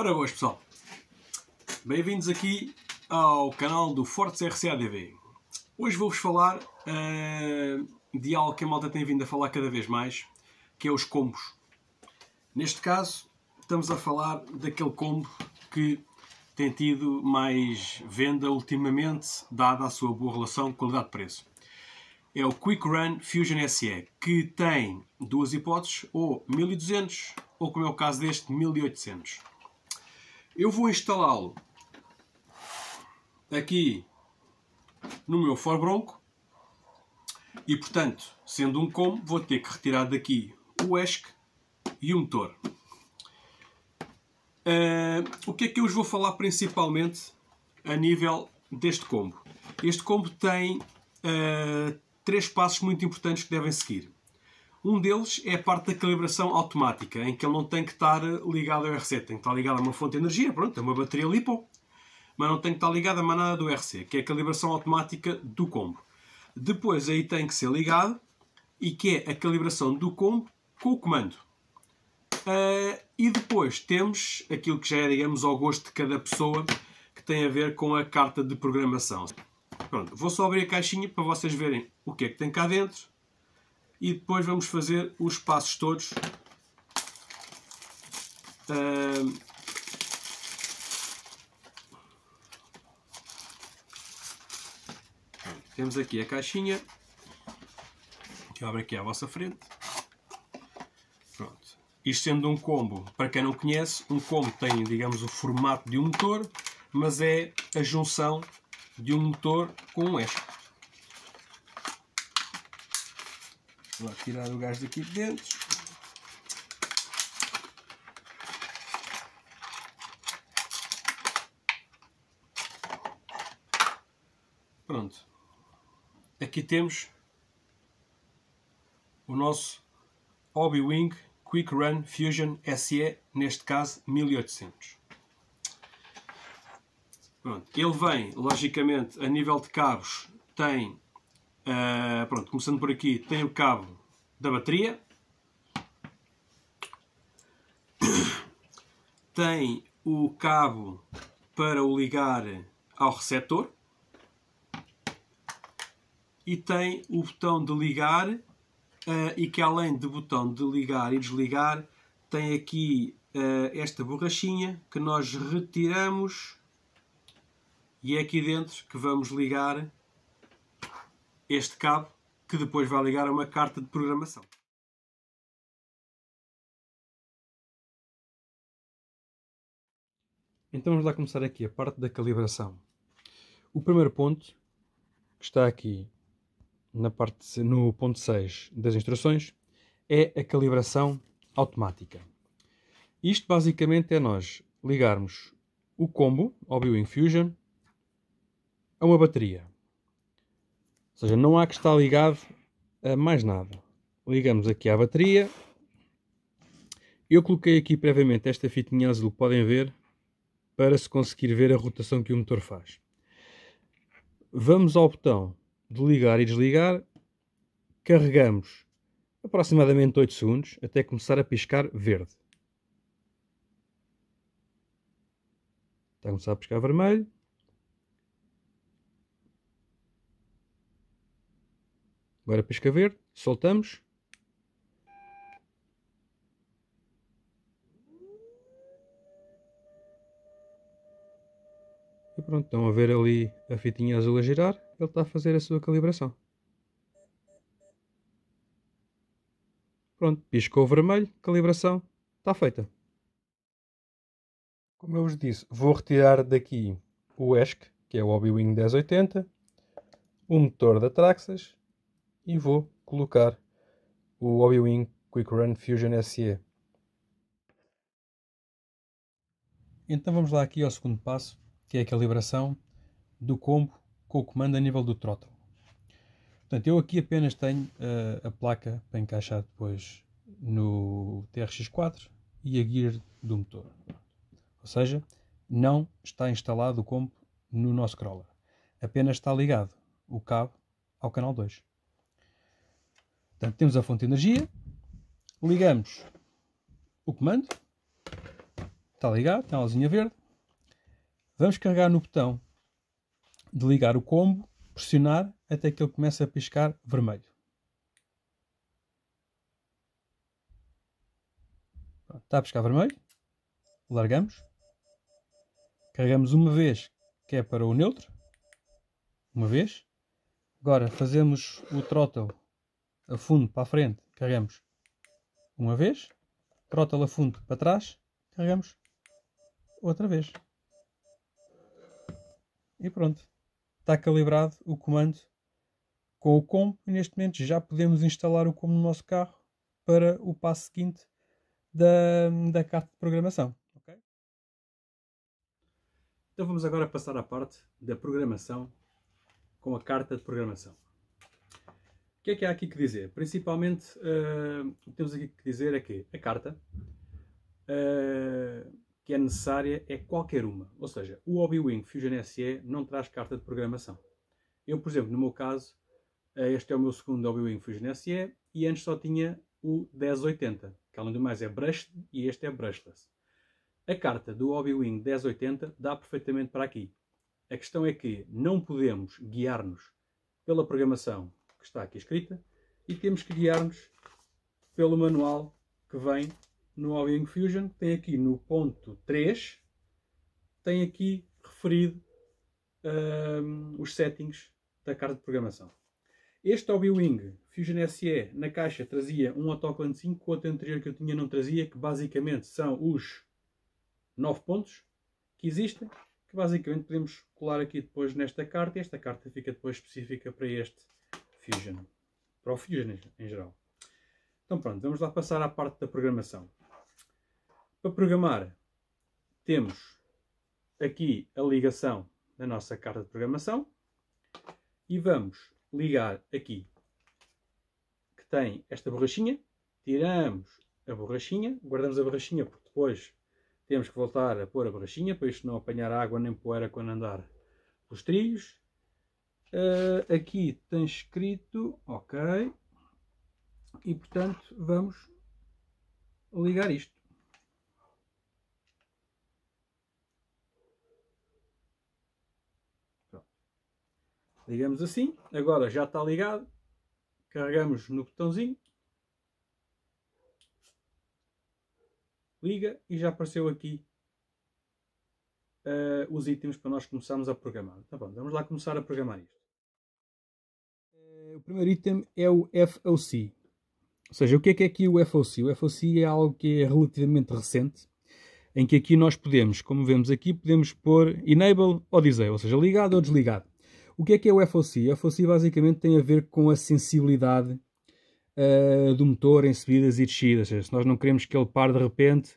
Ora boas pessoal, bem-vindos aqui ao canal do Fortes RCADV. Hoje vou-vos falar uh, de algo que a malta tem vindo a falar cada vez mais, que é os combos. Neste caso, estamos a falar daquele combo que tem tido mais venda ultimamente, dada a sua boa relação qualidade-preço. É o Quick Run Fusion SE, que tem duas hipóteses, ou 1200, ou como é o caso deste, 1800. Eu vou instalá-lo aqui no meu For Bronco e, portanto, sendo um combo, vou ter que retirar daqui o ESC e o motor. Uh, o que é que eu vos vou falar principalmente a nível deste combo? Este combo tem uh, três passos muito importantes que devem seguir. Um deles é a parte da calibração automática, em que ele não tem que estar ligado ao RC, tem que estar ligado a uma fonte de energia, pronto, é uma bateria lipo, mas não tem que estar ligado a mais nada do RC, que é a calibração automática do combo. Depois aí tem que ser ligado e que é a calibração do combo com o comando. Uh, e depois temos aquilo que já é, digamos, ao gosto de cada pessoa, que tem a ver com a carta de programação. Pronto, vou só abrir a caixinha para vocês verem o que é que tem cá dentro e depois vamos fazer os passos todos uh, temos aqui a caixinha que abre aqui à vossa frente pronto isto sendo um combo, para quem não conhece, um combo tem, digamos, o formato de um motor, mas é a junção de um motor com um eixo. Vou tirar o gás daqui de dentro. Pronto. Aqui temos o nosso Hobby Wing Quick Run Fusion SE, neste caso 1800. Pronto. Ele vem, logicamente, a nível de cabos, tem Uh, pronto, começando por aqui, tem o cabo da bateria. Tem o cabo para o ligar ao receptor. E tem o botão de ligar uh, e que além de botão de ligar e desligar, tem aqui uh, esta borrachinha que nós retiramos e é aqui dentro que vamos ligar este cabo que depois vai ligar a uma carta de programação. Então vamos lá começar aqui a parte da calibração. O primeiro ponto que está aqui na parte, no ponto 6 das instruções é a calibração automática. Isto basicamente é nós ligarmos o combo, o BioInfusion, a uma bateria. Ou seja, não há que estar ligado a mais nada. Ligamos aqui à bateria. Eu coloquei aqui previamente esta fitinha azul, podem ver, para se conseguir ver a rotação que o motor faz. Vamos ao botão de ligar e desligar. Carregamos aproximadamente 8 segundos até começar a piscar verde. Está a começar a piscar vermelho. Agora pesca verde, soltamos. E pronto, estão a ver ali a fitinha azul a girar, ele está a fazer a sua calibração. Pronto, piscou vermelho, calibração, está feita. Como eu vos disse, vou retirar daqui o ESC, que é o Obi-Wing 1080, o motor da Traxxas e vou colocar o Obi-Wing Quick Run Fusion SE. Então vamos lá aqui ao segundo passo, que é a calibração do combo com o comando a nível do throttle. Portanto, eu aqui apenas tenho uh, a placa para encaixar depois no TRX4 e a gear do motor. Ou seja, não está instalado o combo no nosso crawler. Apenas está ligado o cabo ao canal 2. Portanto, temos a fonte de energia, ligamos o comando, está ligado, tem a luzinha verde. Vamos carregar no botão de ligar o combo, pressionar até que ele comece a piscar vermelho. está a piscar vermelho, largamos, carregamos uma vez que é para o neutro, uma vez. Agora fazemos o throttle a fundo para a frente, carregamos uma vez, a fundo para trás, carregamos outra vez. E pronto. Está calibrado o comando com o com e neste momento já podemos instalar o com no nosso carro para o passo seguinte da, da carta de programação. Okay? Então vamos agora passar à parte da programação com a carta de programação. O que é que há aqui que dizer? Principalmente, uh, o que temos aqui que dizer é que a carta uh, que é necessária é qualquer uma. Ou seja, o Obi-Wing Fusion SE não traz carta de programação. Eu, por exemplo, no meu caso, uh, este é o meu segundo Obi-Wing Fusion SE e antes só tinha o 1080, que além do mais é brush e este é brushless. A carta do Obi-Wing 1080 dá perfeitamente para aqui. A questão é que não podemos guiar-nos pela programação que está aqui escrita e temos que guiar-nos pelo manual que vem no All-in Fusion. Tem aqui no ponto 3, tem aqui referido um, os settings da carta de programação. Este Obi-Wing Fusion SE na caixa trazia um autoclante 5, o outro anterior que eu tinha não trazia, que basicamente são os 9 pontos que existem, que basicamente podemos colar aqui depois nesta carta, e esta carta fica depois específica para este Fusion, para o Fusion em geral. Então pronto, vamos lá passar à parte da programação. Para programar, temos aqui a ligação da nossa carta de programação e vamos ligar aqui, que tem esta borrachinha, tiramos a borrachinha, guardamos a borrachinha porque depois temos que voltar a pôr a borrachinha para isto não apanhar água nem poeira quando andar pelos trilhos Uh, aqui tem escrito, ok, e portanto vamos ligar isto. Pronto. Ligamos assim, agora já está ligado, carregamos no botãozinho, liga e já apareceu aqui uh, os itens para nós começarmos a programar. Tá bom, vamos lá começar a programar isto primeiro item é o FOC. Ou seja, o que é que é aqui o FOC? O FOC é algo que é relativamente recente, em que aqui nós podemos, como vemos aqui, podemos pôr Enable ou Disable, ou seja, ligado ou desligado. O que é que é o FOC? O FOC basicamente tem a ver com a sensibilidade uh, do motor em subidas e descidas. Seja, se nós não queremos que ele pare de repente,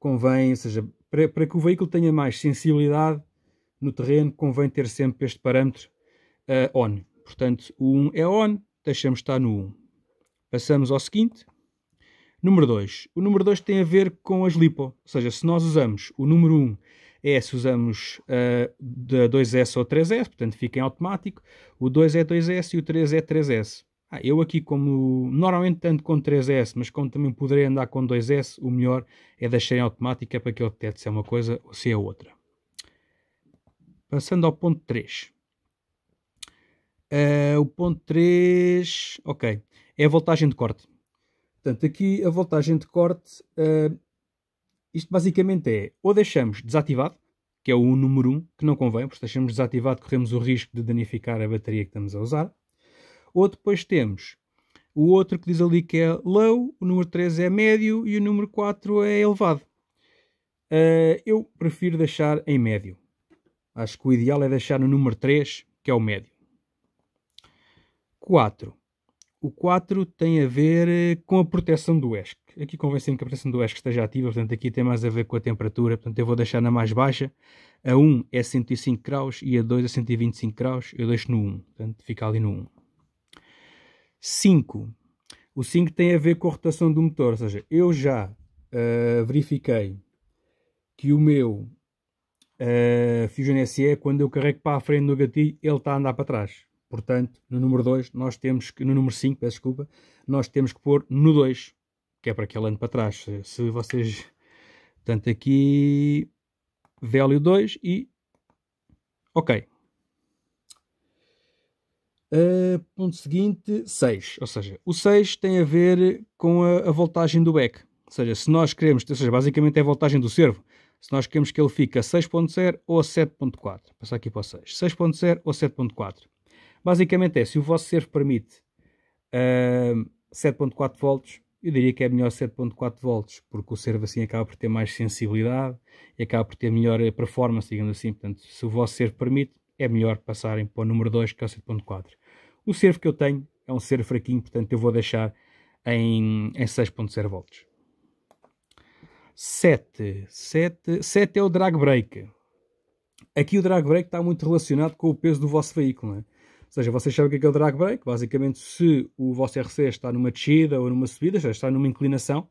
convém, ou seja, para, para que o veículo tenha mais sensibilidade no terreno, convém ter sempre este parâmetro uh, ON. Portanto, o 1 é on, deixamos estar no 1. Passamos ao seguinte. Número 2. O número 2 tem a ver com as lipo. Ou seja, se nós usamos o número 1 é se usamos uh, de 2S ou 3S, portanto fica em automático. O 2 é 2S e o 3 é 3S. Ah, eu aqui, como normalmente ando com 3S, mas como também poderei andar com 2S, o melhor é deixar em automático, é para que eu detecte se é uma coisa ou se é outra. Passando ao ponto 3. Uh, o ponto 3, ok, é a voltagem de corte. Portanto, aqui a voltagem de corte, uh, isto basicamente é, ou deixamos desativado, que é o número 1, que não convém, porque se deixamos desativado corremos o risco de danificar a bateria que estamos a usar. Ou depois temos o outro que diz ali que é low, o número 3 é médio e o número 4 é elevado. Uh, eu prefiro deixar em médio. Acho que o ideal é deixar no número 3, que é o médio. 4. O 4 tem a ver eh, com a proteção do ESC. Aqui convencemos que a proteção do ESC esteja ativa, portanto aqui tem mais a ver com a temperatura, portanto eu vou deixar na mais baixa. A 1 é 105 graus e a 2 é 125 graus, eu deixo no 1, portanto fica ali no 1. 5. O 5 tem a ver com a rotação do motor, ou seja, eu já uh, verifiquei que o meu uh, Fusion SE, quando eu carrego para a frente no gatilho, ele está a andar para trás. Portanto, no número 2, nós temos que, no número 5, peço desculpa, nós temos que pôr no 2, que é para aquele ano para trás. Se, se vocês, portanto, aqui, Velho 2 e ok. Uh, ponto seguinte, 6. Ou seja, o 6 tem a ver com a, a voltagem do back. Ou seja, se nós queremos, ou seja, basicamente é a voltagem do servo. Se nós queremos que ele fique a 6.0 ou a 7.4. Passar aqui para o 6. 6.0 ou 7.4. Basicamente é, se o vosso servo permite uh, 7.4 volts, eu diria que é melhor 7.4 volts, porque o servo assim acaba por ter mais sensibilidade e acaba por ter melhor eh, performance, digamos assim. Portanto, se o vosso servo permite, é melhor passarem para o número 2, que é o 7.4. O servo que eu tenho é um servo fraquinho, portanto eu vou deixar em, em 6.0 volts. 7. 7. 7 é o drag brake. Aqui o drag brake está muito relacionado com o peso do vosso veículo. Não é? seja, vocês sabem o que é, é o drag brake, basicamente se o vosso RC está numa descida ou numa subida, seja, está numa inclinação,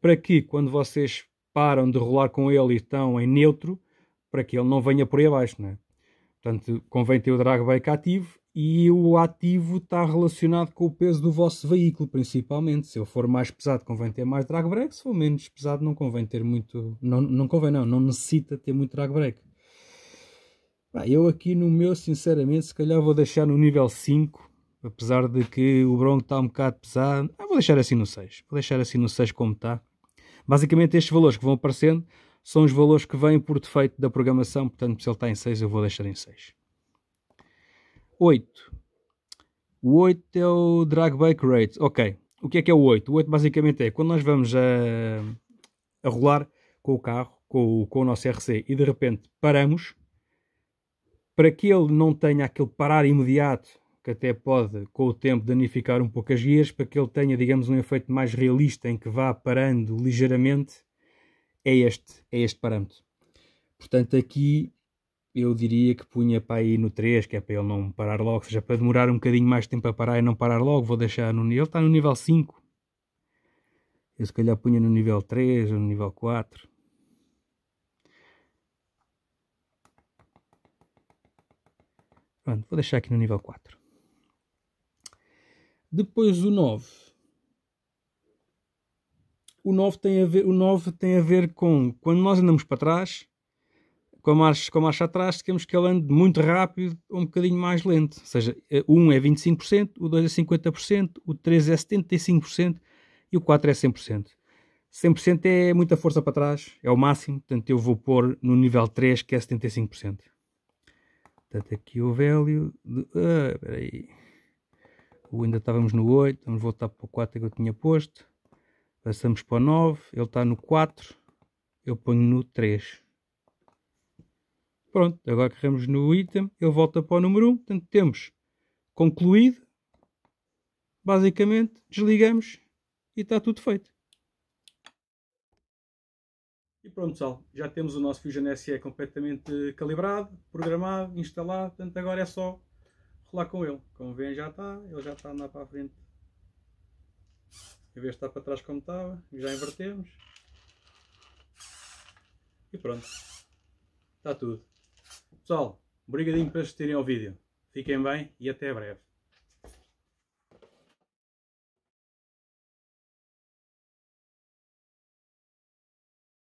para que quando vocês param de rolar com ele e estão em neutro, para que ele não venha por aí abaixo, não é? Portanto, convém ter o drag brake ativo e o ativo está relacionado com o peso do vosso veículo, principalmente. Se ele for mais pesado, convém ter mais drag brake, se for menos pesado, não convém ter muito. Não, não convém, não, não necessita ter muito drag brake. Eu aqui no meu, sinceramente, se calhar vou deixar no nível 5, apesar de que o Bronco está um bocado pesado. Ah, vou deixar assim no 6, vou deixar assim no 6 como está. Basicamente estes valores que vão aparecendo são os valores que vêm por defeito da programação, portanto se ele está em 6 eu vou deixar em 6. 8. O 8 é o drag bike rate. Ok, o que é que é o 8? O 8 basicamente é quando nós vamos a, eh, a rolar com o carro, com o, com o nosso RC e de repente paramos para que ele não tenha aquele parar imediato, que até pode, com o tempo, danificar um pouco as guias, para que ele tenha, digamos, um efeito mais realista em que vá parando ligeiramente, é este, é este parâmetro. Portanto, aqui eu diria que punha para aí no 3, que é para ele não parar logo, ou seja, para demorar um bocadinho mais tempo a parar e não parar logo, vou deixar no nível. Ele está no nível 5. Eu se calhar punha no nível 3 ou no nível 4. Pronto, vou deixar aqui no nível 4. Depois o 9. O 9 tem a ver, o 9 tem a ver com quando nós andamos para trás, com a marcha, com a marcha atrás, queremos que ele ande muito rápido ou um bocadinho mais lento. Ou seja, é, o 1 é 25%, o 2 é 50%, o 3 é 75% e o 4 é 100%. 100% é muita força para trás, é o máximo, portanto eu vou pôr no nível 3 que é 75%. Portanto, aqui o velho. Ah, espera ah, peraí. O, ainda estávamos no 8. Vamos voltar para o 4 que eu tinha posto. Passamos para o 9. Ele está no 4. Eu ponho no 3. Pronto, agora carregamos no item. Ele volta para o número 1. Portanto, temos concluído. Basicamente, desligamos e está tudo feito pronto pessoal, já temos o nosso Fusion SE completamente calibrado, programado, instalado, portanto agora é só rolar com ele. Como veem já está, ele já está a andar para a frente. Em vez de estar para trás como estava, já invertemos. E pronto, está tudo. Pessoal, obrigadinho por assistirem ao vídeo. Fiquem bem e até breve.